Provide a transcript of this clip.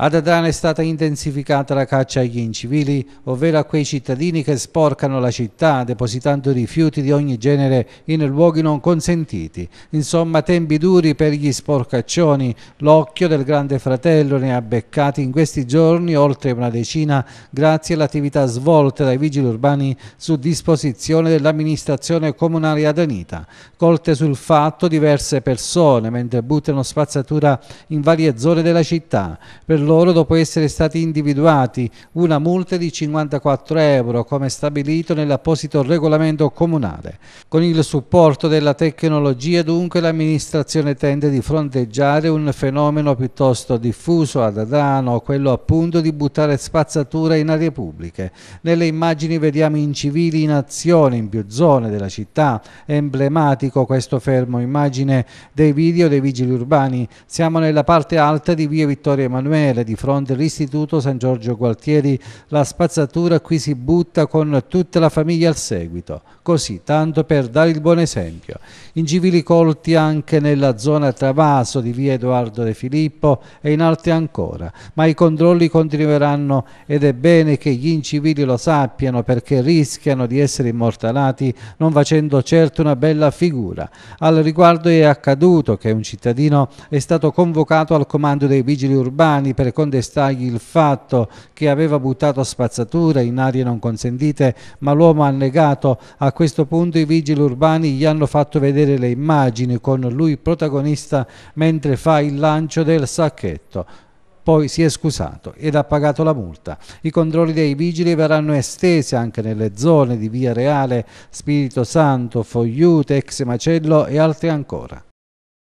Ad Adana è stata intensificata la caccia agli incivili, ovvero a quei cittadini che sporcano la città depositando rifiuti di ogni genere in luoghi non consentiti. Insomma, tempi duri per gli sporcaccioni. L'occhio del Grande Fratello ne ha beccati in questi giorni oltre una decina grazie all'attività svolta dai vigili urbani su disposizione dell'amministrazione comunale adanita. Colte sul fatto diverse persone mentre buttano spazzatura in varie zone della città. Per loro dopo essere stati individuati, una multa di 54 euro come stabilito nell'apposito regolamento comunale. Con il supporto della tecnologia dunque l'amministrazione tende di fronteggiare un fenomeno piuttosto diffuso ad Adano, quello appunto di buttare spazzatura in aree pubbliche. Nelle immagini vediamo incivili in azione in più zone della città, è emblematico questo fermo immagine dei video dei vigili urbani. Siamo nella parte alta di via Vittorio Emanuele Daniele di fronte all'istituto San Giorgio Gualtieri la spazzatura qui si butta con tutta la famiglia al seguito, così tanto per dare il buon esempio. Incivili colti anche nella zona Travaso di via Edoardo De Filippo e in altre ancora, ma i controlli continueranno ed è bene che gli incivili lo sappiano perché rischiano di essere immortalati non facendo certo una bella figura. Al riguardo è accaduto che un cittadino è stato convocato al comando dei vigili urbani per ripetere con dettagli il fatto che aveva buttato spazzature in aree non consentite, ma l'uomo ha negato. A questo punto i vigili urbani gli hanno fatto vedere le immagini con lui protagonista mentre fa il lancio del sacchetto poi si è scusato ed ha pagato la multa. I controlli dei vigili verranno estesi anche nelle zone di Via Reale, Spirito Santo, Fogliute, Ex Macello e altre ancora.